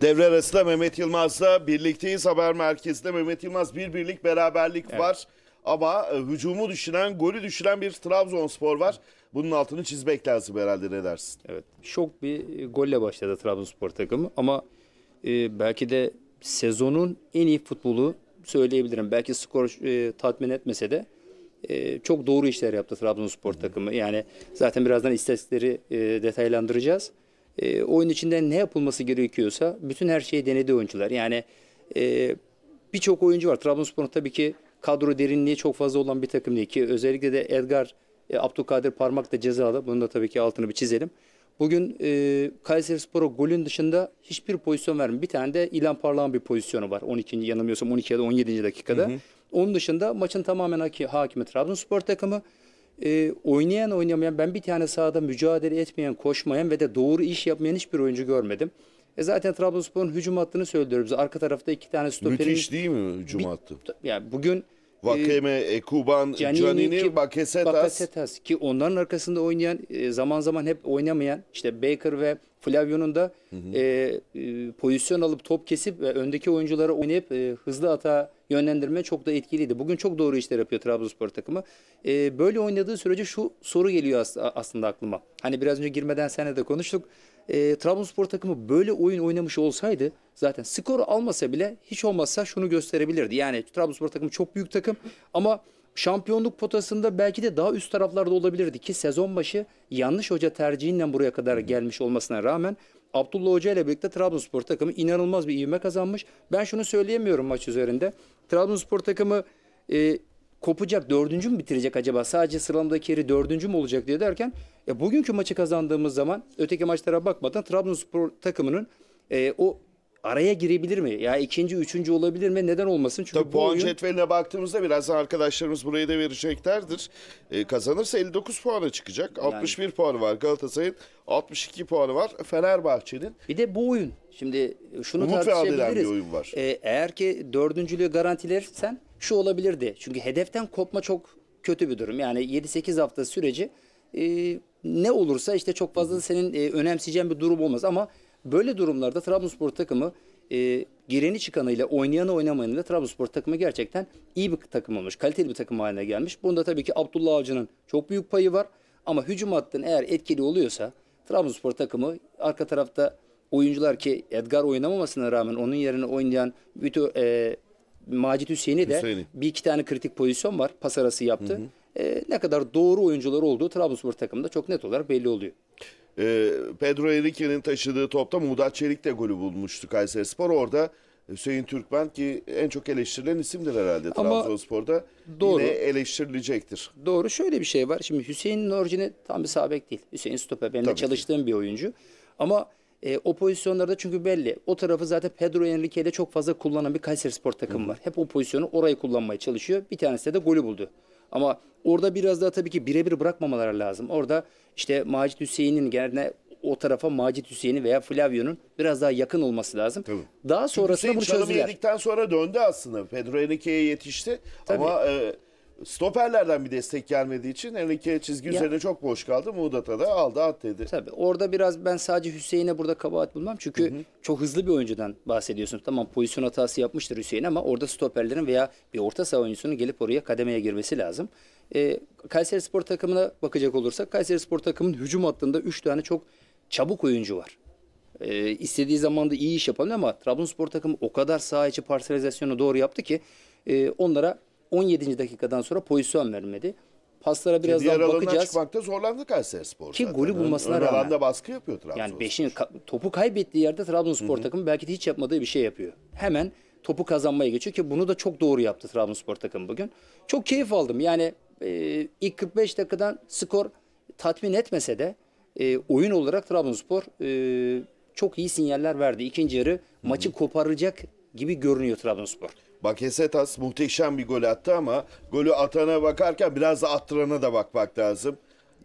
Devre arasında Mehmet Yılmaz'la birlikteyiz. Haber merkezinde Mehmet Yılmaz bir birlik beraberlik evet. var. Ama e, hücumu düşünen, golü düşünen bir Trabzonspor var. Bunun altını çizmek lazım herhalde ne dersin? Evet. Şok bir e, golle başladı Trabzonspor takımı ama e, belki de sezonun en iyi futbolu söyleyebilirim. Belki skor e, tatmin etmese de e, çok doğru işler yaptı Trabzonspor takımı. Yani zaten birazdan istatistikleri e, detaylandıracağız. E, oyun içinde ne yapılması gerekiyorsa bütün her şeyi denedi oyuncular. Yani e, birçok oyuncu var. Trabzonspor'un tabii ki kadro derinliği çok fazla olan bir takım değil ki. Özellikle de Edgar, e, Abdülkadir Parmak da cezalı. Bunun da tabii ki altını bir çizelim. Bugün e, Kayseri Spor'a golün dışında hiçbir pozisyon vermiyor. Bir tane de ilan Parlağ'ın bir pozisyonu var. 12. yanılmıyorsam 12 ya da 17. dakikada. Hı hı. Onun dışında maçın tamamen haki, hakimi Trabzonspor takımı e, oynayan oynamayan ben bir tane sahada mücadele etmeyen, koşmayan ve de doğru iş yapmayan hiçbir oyuncu görmedim. E zaten Trabzonspor'un hücum hattını söylüyoruz. Arka tarafta iki tane stoperin... Müthiş değil mi hücum hattı? Yani bugün... E, Vakeme, Ekuban, Canini, Bakasetas. Bakasetas ki onların arkasında oynayan e, zaman zaman hep oynamayan işte Baker ve Flavio'nun da hı hı. E, e, pozisyon alıp top kesip ve öndeki oyunculara oynayıp e, hızlı ata yönlendirme çok da etkiliydi. Bugün çok doğru işler yapıyor Trabzonspor takımı. E, böyle oynadığı sürece şu soru geliyor as aslında aklıma. Hani biraz önce girmeden seninle de konuştuk. E, Trabzonspor takımı böyle oyun oynamış olsaydı zaten skoru almasa bile hiç olmazsa şunu gösterebilirdi. Yani Trabzonspor takımı çok büyük takım ama şampiyonluk potasında belki de daha üst taraflarda olabilirdi ki sezon başı yanlış hoca tercihinden buraya kadar gelmiş olmasına rağmen Abdullah Hoca ile birlikte Trabzonspor takımı inanılmaz bir ivme kazanmış. Ben şunu söyleyemiyorum maç üzerinde. Trabzonspor takımı e, kopacak, dördüncü mü bitirecek acaba? Sadece sıralamdaki yeri dördüncü mü olacak diye derken e, bugünkü maçı kazandığımız zaman öteki maçlara bakmadan Trabzonspor takımının e, o araya girebilir mi? Ya ikinci, üçüncü olabilir mi? Neden olmasın? Çünkü Tabii bu puan oyun... cetveline baktığımızda birazdan arkadaşlarımız burayı da vereceklerdir. Ee, kazanırsa 59 puana çıkacak. 61 puanı var Galatasaray'ın. 62 puanı var Fenerbahçe'nin. Bir de bu oyun. Şimdi şunu Umut tartışabiliriz. bir oyun var. Ee, eğer ki dördüncülüğü garantilersen şu olabilirdi. Çünkü hedeften kopma çok kötü bir durum. Yani 7-8 hafta süreci e, ne olursa işte çok fazla senin e, önemseyeceğin bir durum olmaz ama Böyle durumlarda Trabzonspor takımı e, gireni çıkanıyla oynayanı oynamayanıyla Trabzonspor takımı gerçekten iyi bir takım olmuş. Kaliteli bir takım haline gelmiş. Bunda tabii ki Abdullah Avcı'nın çok büyük payı var. Ama hücum hattın eğer etkili oluyorsa Trabzonspor takımı arka tarafta oyuncular ki Edgar oynamamasına rağmen onun yerine oynayan Vito, e, Macit Hüseyin'i de Hüseyin. bir iki tane kritik pozisyon var. Pas yaptı. Hı hı. E, ne kadar doğru oyuncular olduğu Trabzonspor takımında çok net olarak belli oluyor e, Pedro Henrique'nin taşıdığı topta Muğdat Çelik de golü bulmuştu Kayseri Spor. Orada Hüseyin Türkmen ki en çok eleştirilen isimdir herhalde Ama Trabzonspor'da. Doğru. Yine eleştirilecektir. Doğru şöyle bir şey var. Şimdi Hüseyin'in orijini tam bir sabek değil. Hüseyin Stoper benim de çalıştığım ki. bir oyuncu. Ama e, o pozisyonlarda çünkü belli. O tarafı zaten Pedro Henrique ile çok fazla kullanan bir Kayseri Spor takımı Hı. var. Hep o pozisyonu orayı kullanmaya çalışıyor. Bir tanesi de golü buldu. Ama orada biraz daha tabii ki birebir bırakmamaları lazım. Orada işte Macit Hüseyin'in gene o tarafa Macit Hüseyin'i veya Flavio'nun biraz daha yakın olması lazım. Tabii. Daha sonrasında Hüseyin bunu çözdüler. yedikten sonra döndü aslında. Pedro Henrique'ye yetişti. Tabii. Ama... E, Stoperlerden bir destek gelmediği için Enrique çizgi ya. üzerinde çok boş kaldı. Muğdat'a da aldı at dedi. Tabii orada biraz ben sadece Hüseyin'e burada kabahat bulmam. Çünkü hı hı. çok hızlı bir oyuncudan bahsediyorsun. Tamam pozisyon hatası yapmıştır Hüseyin ama orada stoperlerin veya bir orta saha oyuncusunun gelip oraya kademeye girmesi lazım. E, Kayseri Spor takımına bakacak olursak Kayseri Spor takımının hücum hattında 3 tane çok çabuk oyuncu var. E, istediği zaman da iyi iş yapabiliyor ama Trabzonspor takımı o kadar saha içi parselizasyonu doğru yaptı ki e, onlara 17. dakikadan sonra pozisyon vermedi. Paslara biraz Diğer daha bakacağız. çıkmakta zorlandı Kayserispor. Ki zaten. golü bulmasına Ön, rağmen. alanda baskı yapıyor Trabzonspor. Yani beşin, topu kaybettiği yerde Trabzonspor takımı belki de hiç yapmadığı bir şey yapıyor. Hemen topu kazanmaya geçiyor ki bunu da çok doğru yaptı Trabzonspor takımı bugün. Çok keyif aldım. Yani e, ilk 45 dakikadan skor tatmin etmese de e, oyun olarak Trabzonspor e, çok iyi sinyaller verdi. İkinci yarı maçı koparacak gibi görünüyor Trabzonspor. Bakesetas muhteşem bir gol attı ama golü atana bakarken biraz da attırana da bakmak lazım.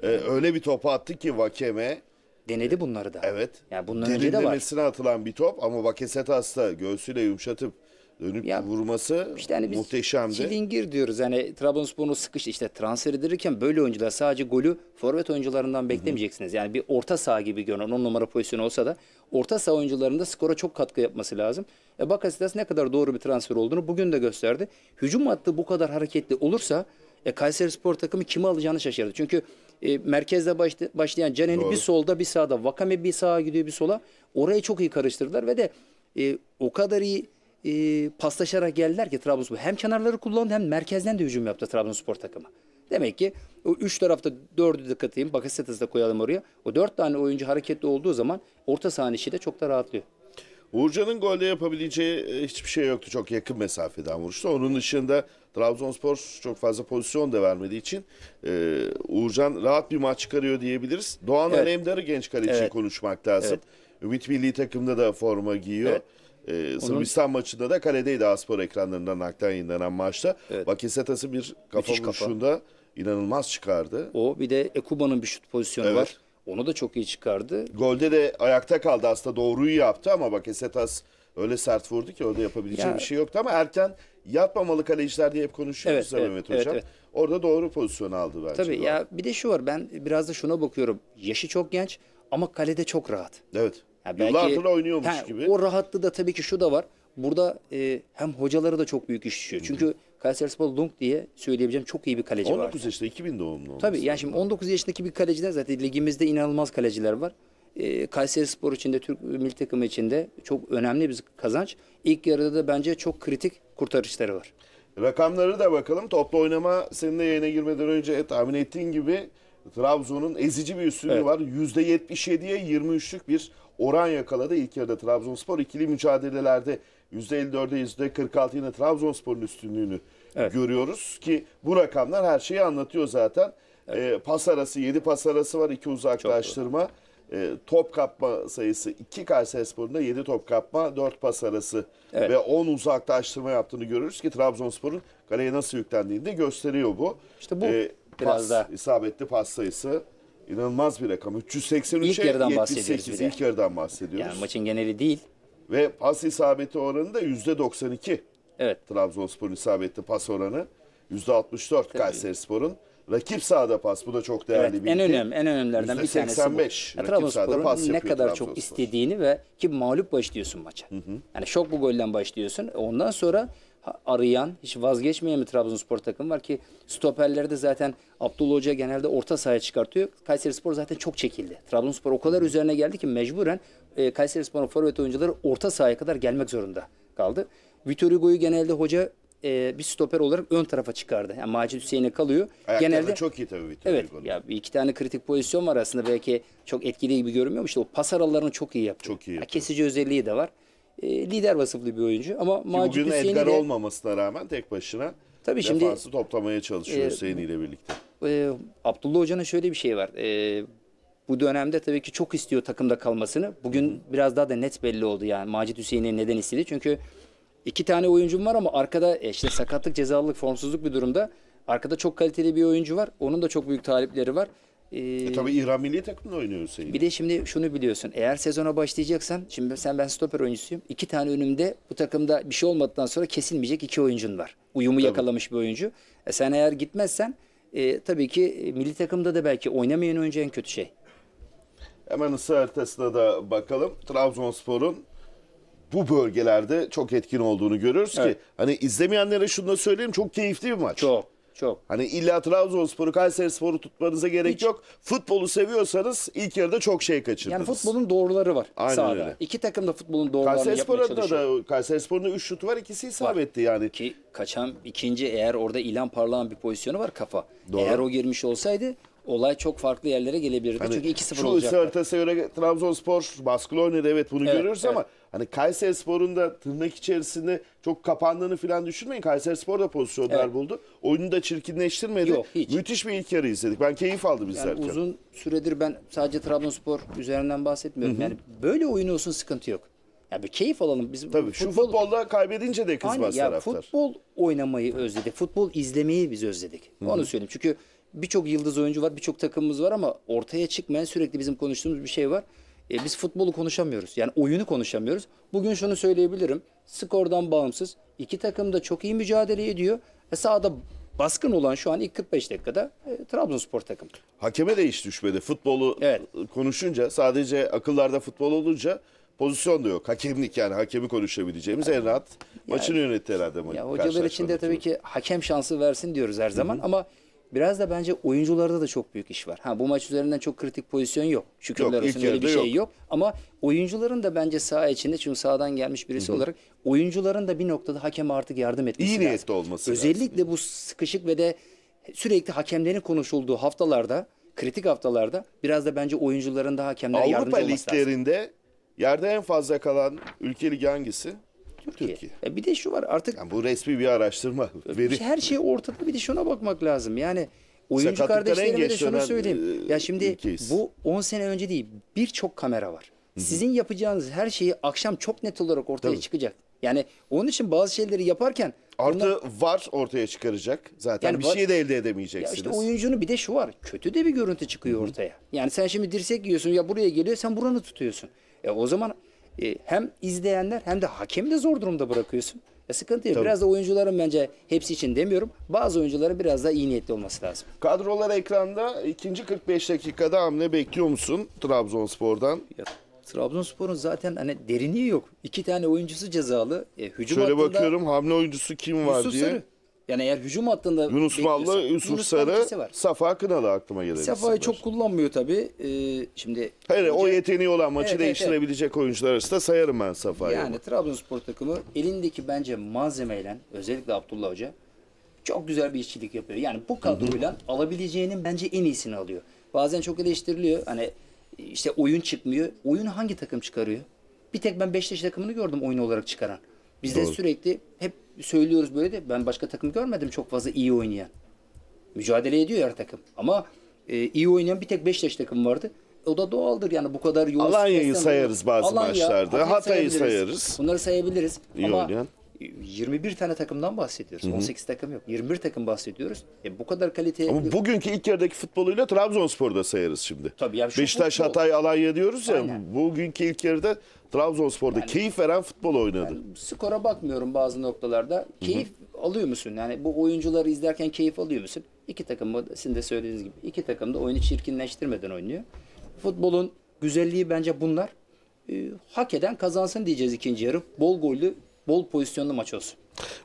Ee, öyle bir topu attı ki Vakeme. Denedi bunları da. Evet. Yani bunların. önce de var. atılan bir top ama Bakesetas da göğsüyle yumuşatıp dönüp Ya, vurması İşte hani biz muhteşemdi. çilingir diyoruz. Yani Trabzonspor'u sıkış işte transfer edilirken böyle oyuncular sadece golü forvet oyuncularından beklemeyeceksiniz. Yani bir orta saha gibi görünen 10 numara pozisyonu olsa da orta saha oyuncularında skora çok katkı yapması lazım. E, Bakasitas ne kadar doğru bir transfer olduğunu bugün de gösterdi. Hücum hattı bu kadar hareketli olursa e, Kayseri Spor takımı kimi alacağını şaşırdı. Çünkü e, merkezde başlayan Caneni bir solda bir sağda, Vakame bir sağa gidiyor bir sola. Orayı çok iyi karıştırdılar ve de e, o kadar iyi e, paslaşarak geldiler ki Trabzonspor. Hem kenarları kullandı hem merkezden de hücum yaptı Trabzonspor takımı. Demek ki o üç tarafta dördü de katayım. Bakasetas'ı da koyalım oraya. O dört tane oyuncu hareketli olduğu zaman orta saha işi de çok da rahatlıyor. Uğurcan'ın golde yapabileceği e, hiçbir şey yoktu. Çok yakın mesafeden vuruştu. Onun dışında Trabzonspor çok fazla pozisyon da vermediği için e, Uğurcan rahat bir maç çıkarıyor diyebiliriz. Doğan evet. Alemdar'ı genç kaleci evet. konuşmak lazım. Evet. Ümit Milli Takım'da da forma giyiyor. Evet. Ee, Sırbistan Onun... maçında da kaledeydi Aspor ekranlarından nakden yayınlanan maçta. Evet. Vakisetas'ı bir kafa Müthiş vuruşunda kafa. inanılmaz çıkardı. O bir de Ekuba'nın bir şut pozisyonu evet. var. Onu da çok iyi çıkardı. Golde de ayakta kaldı aslında doğruyu yaptı ama bak Esetas öyle sert vurdu ki orada yapabileceği ya, bir şey yoktu ama erken yatmamalı kaleciler diye hep konuşuyoruz evet, Mehmet evet, Hocam. Evet, evet. Orada doğru pozisyon aldı bence. Tabii ya bir de şu var ben biraz da şuna bakıyorum. Yaşı çok genç ama kalede çok rahat. Evet. Ya belki, Yıllardır oynuyormuş ha, gibi. O rahatlığı da tabii ki şu da var. Burada e, hem hocaları da çok büyük iş düşüyor. Çünkü Spor Lung diye söyleyebileceğim çok iyi bir kaleci var. 19 vardı. yaşında 2000 doğumlu olması. Tabii yani şimdi 19 yaşındaki bir kaleciden zaten ligimizde inanılmaz kaleciler var. E, Kayseri Spor için de Türk milli takımı için de çok önemli bir kazanç. İlk yarıda da bence çok kritik kurtarışları var. Rakamları da bakalım. Toplu oynama senin de yayına girmeden önce e, tahmin ettiğin gibi Trabzon'un ezici bir üstünlüğü evet. var. %77'ye 23'lük bir oran yakaladı. İlk yarıda Trabzonspor ikili mücadelelerde %54'e %46 yine Trabzonspor'un üstünlüğünü evet. görüyoruz ki bu rakamlar her şeyi anlatıyor zaten. Evet. E, pas arası 7 pas arası var 2 uzaklaştırma. E, top kapma sayısı 2 Kayserispor'un 7 top kapma 4 pas arası evet. ve 10 uzaklaştırma yaptığını görürüz ki Trabzonspor'un kaleye nasıl yüklendiğini de gösteriyor bu. İşte bu e, biraz pas, da isabetli pas sayısı İnanılmaz bir rakam. 383'e İlk yarıdan 78 bahsediyoruz bir ilk yarıdan bahsediyoruz. Yani maçın geneli değil. Ve pas isabeti oranı da %92. Evet. Trabzonspor'un isabetli pas oranı. %64 Kayserispor'un. Rakip sahada pas bu da çok değerli Evet, bir en önemli en önemlilerden bir tanesi bu. %85 pas Trabzonspor'un ne kadar çok istediğini ve ki mağlup başlıyorsun maça. Yani şok bu golden başlıyorsun. Ondan sonra arayan, hiç vazgeçmeyen bir Trabzonspor takımı var ki stoperleri de zaten Abdullah Hoca genelde orta sahaya çıkartıyor. Kayseri Spor zaten çok çekildi. Trabzonspor o kadar üzerine geldi ki mecburen e, Kayseri Spor'un forvet oyuncuları orta sahaya kadar gelmek zorunda kaldı. Vitor Hugo'yu genelde hoca e, bir stoper olarak ön tarafa çıkardı. Yani Macit Hüseyin'e kalıyor. Ayakları genelde çok iyi tabii Vitor Evet. Hugo'nun. Ya bir iki tane kritik pozisyon var aslında belki çok etkili gibi görünmüyor ama işte o pas aralarını çok iyi yapıyor. Çok iyi yapıyor. Ya kesici özelliği de var e, lider vasıflı bir oyuncu ama Macit Bugün Hüseyin'i Edgar de olmamasına rağmen tek başına tabii şimdi defansı toplamaya çalışıyor e, Hüseyin ile birlikte. e, Abdullah Hoca'nın şöyle bir şey var. E, bu dönemde tabii ki çok istiyor takımda kalmasını. Bugün biraz daha da net belli oldu yani Macit Hüseyin'i neden istedi. Çünkü iki tane oyuncum var ama arkada e, işte sakatlık, cezalılık, formsuzluk bir durumda. Arkada çok kaliteli bir oyuncu var. Onun da çok büyük talipleri var. E, tabii İran milli takımında oynuyor Hüseyin. Bir de şimdi şunu biliyorsun. Eğer sezona başlayacaksan, şimdi sen ben stoper oyuncusuyum. İki tane önümde bu takımda bir şey olmadıktan sonra kesilmeyecek iki oyuncun var. Uyumu tabii. yakalamış bir oyuncu. E, sen eğer gitmezsen e, tabii ki milli takımda da belki oynamayan oyuncu en kötü şey. Hemen ısı haritasına da bakalım. Trabzonspor'un bu bölgelerde çok etkin olduğunu görürüz evet. ki hani izlemeyenlere şunu da söyleyeyim çok keyifli bir maç. Çok çok. Hani illa Trabzonspor'u, Kayserispor'u tutmanıza gerek Hiç. yok. Futbolu seviyorsanız ilk yarıda çok şey kaçırdınız. Yani futbolun doğruları var Aynen sahada. Öyle. İki takım da futbolun doğrularını Kayserispor yapmaya çalışıyor. Da, Kayserispor'un da 3 şutu var, ikisi isabetti yani. Ki kaçan ikinci eğer orada ilan parlayan bir pozisyonu var kafa. Doğru. Eğer o girmiş olsaydı olay çok farklı yerlere gelebilirdi. Hani Çünkü 2-0 olacaktı. Şu olacaktı. göre Trabzonspor baskılı oynadı evet bunu evet, görüyoruz evet. ama Hani Kayseri Spor'un da tırnak içerisinde çok kapandığını falan düşünmeyin. Kayseri Spor da pozisyonlar evet. buldu. Oyunu da çirkinleştirmedi. Yok, hiç. Müthiş bir ilk yarı izledik. Ben keyif aldım izlerken. uzun süredir ben sadece Trabzonspor üzerinden bahsetmiyorum. Hı-hı. Yani böyle oyun olsun sıkıntı yok. Ya bir keyif alalım. Biz Tabii futbol... şu futbolda kaybedince de kızmaz Aynen, ya Futbol oynamayı özledik. Futbol izlemeyi biz özledik. Hı-hı. Onu söyleyeyim. Çünkü birçok yıldız oyuncu var, birçok takımımız var ama ortaya çıkmayan sürekli bizim konuştuğumuz bir şey var. E, biz futbolu konuşamıyoruz. Yani oyunu konuşamıyoruz. Bugün şunu söyleyebilirim. Skordan bağımsız iki takım da çok iyi mücadele ediyor. E, sahada baskın olan şu an ilk 45 dakikada e, Trabzonspor takım. Hakeme de hiç düşmedi. Futbolu evet. konuşunca sadece akıllarda futbol olunca pozisyon da yok. Hakemlik yani hakemi konuşabileceğimiz yani, en rahat yani, maçını yönetti herhalde. Ya, hocalar için de tabii ki hakem şansı versin diyoruz her zaman Hı -hı. ama Biraz da bence oyuncularda da çok büyük iş var. Ha bu maç üzerinden çok kritik pozisyon yok. Şükürler Yok, olsun öyle bir şey yok. yok. Ama oyuncuların da bence saha içinde çünkü sağdan gelmiş birisi olarak oyuncuların da bir noktada hakeme artık yardım etmesi İyi lazım. niyetli olması lazım. Özellikle bu sıkışık ve de sürekli hakemlerin konuşulduğu haftalarda, kritik haftalarda biraz da bence oyuncuların da hakemlere Avrupa yardımcı olması lazım. liglerinde yerde en fazla kalan ülke ligi hangisi? Türkiye. Türkiye. E bir de şu var artık. Yani bu resmi bir araştırma. E, veri. Şey, her şey ortada bir de şuna bakmak lazım. Yani oyuncu kardeşlerime de şunu söyleyeyim. E, ya şimdi ülkeyiz. bu 10 sene önce değil birçok kamera var. Hı-hı. Sizin yapacağınız her şeyi akşam çok net olarak ortaya Tabii. çıkacak. Yani onun için bazı şeyleri yaparken Artı bunlar... var ortaya çıkaracak zaten yani bir var... şey de elde edemeyeceksiniz. Ya işte oyuncunun bir de şu var kötü de bir görüntü çıkıyor Hı-hı. ortaya. Yani sen şimdi dirsek yiyorsun ya buraya geliyor sen buranı tutuyorsun. E o zaman e, hem izleyenler hem de hakemi de zor durumda bırakıyorsun. Ya sıkıntı yok. Biraz da oyuncuların bence hepsi için demiyorum. Bazı oyuncuların biraz daha iyi niyetli olması lazım. Kadrolar ekranda ikinci 45 dakikada hamle bekliyor musun Trabzonspor'dan? Ya, Trabzonspor'un zaten hani derinliği yok. İki tane oyuncusu cezalı. E, hücum Şöyle hattında, bakıyorum hamle oyuncusu kim var Yusuf diye. Sarı. Yani eğer hücum hattında... Yunus Mallı, Yusuf Sarı, Safa Kınalı aklıma gelir. Safa'yı çok kullanmıyor tabii. Ee, şimdi Hayır hoca... o yeteneği olan maçı evet, değiştirebilecek evet. oyuncular arasında sayarım ben Safa'yı. Yani Trabzonspor takımı elindeki bence malzemeyle özellikle Abdullah Hoca çok güzel bir işçilik yapıyor. Yani bu kadroyla Hı-hı. alabileceğinin bence en iyisini alıyor. Bazen çok eleştiriliyor. Hani işte oyun çıkmıyor. Oyun hangi takım çıkarıyor? Bir tek ben Beşiktaş takımını gördüm oyun olarak çıkaran. Bizde sürekli hep söylüyoruz böyle de ben başka takım görmedim çok fazla iyi oynayan. Mücadele ediyor her takım. Ama e, iyi oynayan bir tek Beşiktaş takım vardı. O da doğaldır yani bu kadar yoğun. Alanya'yı sayarız bazı Alanya, maçlarda. Hatay'ı sayarız. Bunları sayabiliriz. İyi Ama oynayan. 21 tane takımdan bahsediyoruz. Hı hı. 18 takım yok. 21 takım bahsediyoruz. E bu kadar kaliteye... Ama bugünkü ilk yarıdaki futboluyla Trabzonspor'da sayarız şimdi. Tabii ya. Beşiktaş, futbol. Hatay, Alanya diyoruz ya. Aynen. Bugünkü ilk yarıda Trabzonspor'da yani, keyif veren futbol oynadı. Yani skora bakmıyorum bazı noktalarda. Keyif hı hı. alıyor musun? Yani bu oyuncuları izlerken keyif alıyor musun? İki takım sizin de söylediğiniz gibi iki takım da oyunu çirkinleştirmeden oynuyor. Futbolun güzelliği bence bunlar. E, hak eden kazansın diyeceğiz ikinci yarı. Bol gollü bol pozisyonlu maç olsun.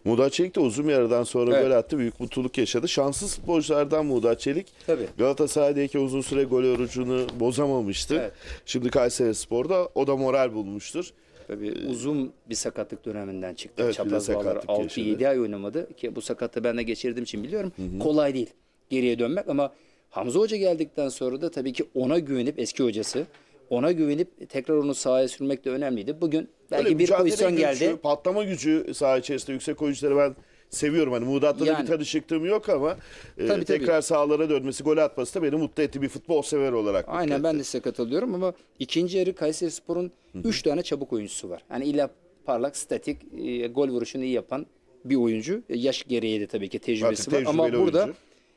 Muğdat Çelik de uzun bir sonra evet. gol attı. Büyük mutluluk yaşadı. Şanssız futbolculardan Muğdat Çelik. Tabii. Galatasaray'daki uzun süre gol orucunu bozamamıştı. Evet. Şimdi Kayseri Spor'da o da moral bulmuştur. Tabii ee, uzun bir sakatlık döneminden çıktı. Evet, Çapraz bağları 6-7 ay oynamadı ki bu sakatlığı ben de geçirdiğim için biliyorum. Hı hı. Kolay değil geriye dönmek ama Hamza Hoca geldikten sonra da tabii ki ona güvenip eski hocası ona güvenip tekrar onu sahaya sürmek de önemliydi. Bugün Belki bir pozisyon gücü, geldi. Patlama gücü saha içerisinde yüksek oyuncuları ben seviyorum. Hani Muğdat'ta yani. da bir tanışıklığım yok ama e, tabii, e, tabii. tekrar sahalara dönmesi, gol atması da beni mutlu etti bir futbol sever olarak. Aynen etti. ben de size katılıyorum ama ikinci yarı Kayseri Spor'un 3 tane çabuk oyuncusu var. Yani illa parlak, statik, e, gol vuruşunu iyi yapan bir oyuncu. E, yaş gereği de tabii ki tecrübesi Artık var ama oyuncu. burada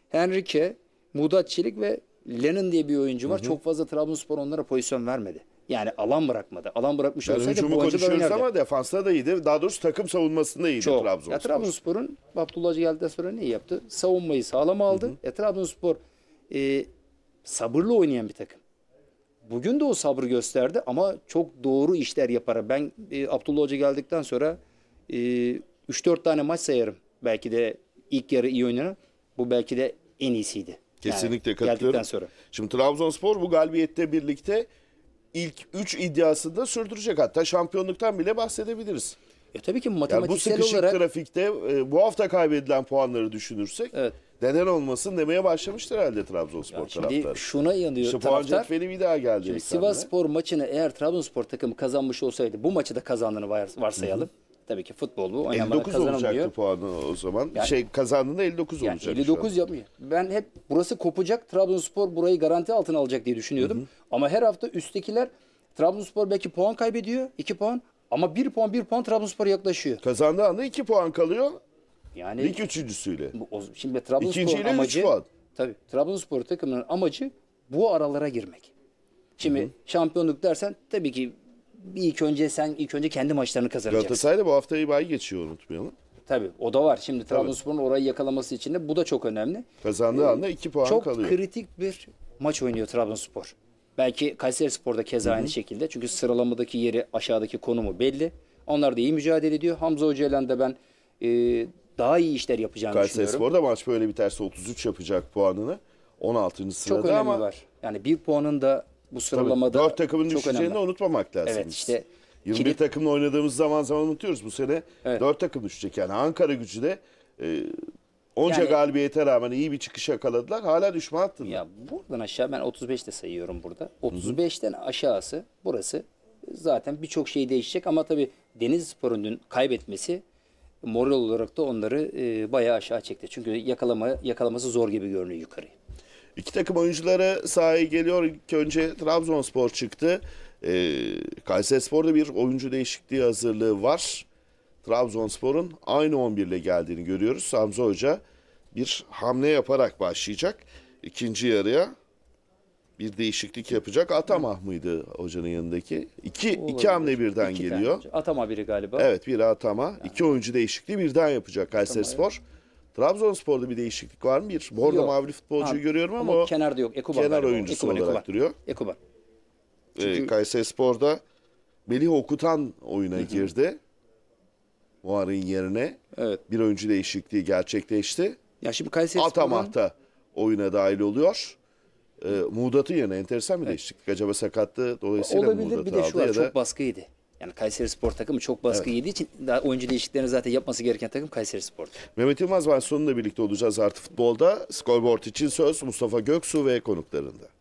Henrique, Muğdat Çelik ve Lennon diye bir oyuncu var. Hı hı. Çok fazla Trabzonspor onlara pozisyon vermedi. Yani alan bırakmadı. Alan bırakmış yani olsaydı bu konuşuyoruz ama defansta da iyiydi. Daha doğrusu takım savunmasında iyiydi Çok. Trabzonspor. Ya Trabzonspor'un Abdullah Hoca geldikten sonra ne yaptı? Savunmayı sağlam aldı. Hı hı. Ya e, Trabzonspor e, sabırlı oynayan bir takım. Bugün de o sabır gösterdi ama çok doğru işler yapar. Ben e, Abdullah Hoca geldikten sonra e, 3-4 tane maç sayarım. Belki de ilk yarı iyi oynanan. Bu belki de en iyisiydi. Kesinlikle yani, katılıyorum. Sonra. Şimdi Trabzonspor bu galibiyette birlikte ilk 3 iddiası da sürdürecek. Hatta şampiyonluktan bile bahsedebiliriz. E tabii ki matematiksel yani bu sıkışık olarak... trafikte e, bu hafta kaybedilen puanları düşünürsek evet. neden olmasın demeye başlamıştır herhalde Trabzonspor yani şimdi şuna yanıyor işte taraftar. Puan cetveli bir daha geldi. Şimdi Sivas Spor maçını eğer Trabzonspor takımı kazanmış olsaydı bu maçı da kazandığını varsayalım. Hı -hı. Tabii ki futbol bu. 59 olacaktı puanı o zaman. Yani, şey kazandığında 59 yani olacak. 59 yapmıyor. Ben hep burası kopacak. Trabzonspor burayı garanti altına alacak diye düşünüyordum. Hı hı. Ama her hafta üsttekiler Trabzonspor belki puan kaybediyor. 2 puan. Ama 1 puan 1 puan Trabzonspor yaklaşıyor. Kazandığı anda 2 puan kalıyor. Yani lig üçüncüsüyle. Bu, şimdi Trabzonspor amacı puan. Tabii Trabzonspor takımının amacı bu aralara girmek. Şimdi Hı-hı. şampiyonluk dersen tabii ki bir ilk önce sen ilk önce kendi maçlarını kazanacaksın. Galatasaray da bu haftayı bay geçiyor unutmayalım. Tabii o da var. Şimdi Trabzonspor'un orayı yakalaması için de bu da çok önemli. Kazandığı ee, anda 2 puan çok kalıyor. Çok kritik bir maç oynuyor Trabzonspor. Belki Kayseri Spor'da keza aynı şekilde. Çünkü sıralamadaki yeri aşağıdaki konumu belli. Onlar da iyi mücadele ediyor. Hamza Hoca de ben e, daha iyi işler yapacağını Kayseri düşünüyorum. Kayseri Spor'da maç böyle biterse 33 yapacak puanını. 16. sırada çok önemli ama... var. Yani bir puanın da bu sıralamada Tabii, 4 takımın çok düşeceğini önemli. unutmamak lazım. Evet işte. 21 kilit... takımla oynadığımız zaman zaman unutuyoruz. Bu sene evet. 4 takım düşecek. Yani Ankara gücü de e, Onca Yani- galibiyete rağmen iyi bir çıkış yakaladılar. Hala düşme hattında. Ya buradan aşağı ben 35 de sayıyorum burada. 35'ten aşağısı burası zaten birçok şey değişecek ama tabii Deniz Spor'un kaybetmesi moral olarak da onları e, bayağı aşağı çekti. Çünkü yakalama yakalaması zor gibi görünüyor yukarı. İki takım oyuncuları sahaya geliyor. İlk önce Trabzonspor çıktı. Ee, Kayserispor'da bir oyuncu değişikliği hazırlığı var. Trabzonspor'un aynı 11 ile geldiğini görüyoruz. Hamza Hoca bir hamle yaparak başlayacak. ikinci yarıya bir değişiklik yapacak. Atama mıydı hocanın yanındaki? İki, iki hamle birden iki geliyor. Tane. Atama biri galiba. Evet biri atama. Yani. İki oyuncu değişikliği birden yapacak Kayseri Spor. Trabzonspor'da bir değişiklik var mı? Bir bordo mavili futbolcuyu ha, görüyorum ama, ama kenarda yok. Ekuban kenar oyuncusu Ekuban, olarak Ekuban. duruyor. Ekuban. Ee, Çünkü... Ee, Kayseri Spor'da Melih Okutan oyuna girdi. Muhar'ın yerine evet. bir oyuncu değişikliği gerçekleşti. Ya şimdi Kayseri Atamah'ta oyuna dahil oluyor. E, ee, Muğdat'ı yerine enteresan bir evet. değişiklik. Acaba sakattı dolayısıyla Olabilir, Muğdat'ı aldı ya da... Olabilir bir de şu an çok baskıydı. Yani Kayseri Spor takımı çok baskı evet. yediği için daha oyuncu değişikliklerini zaten yapması gereken takım Kayseri Spor. Mehmet Yılmaz var sonunda birlikte olacağız artı futbolda. Scoreboard için söz Mustafa Göksu ve konuklarında.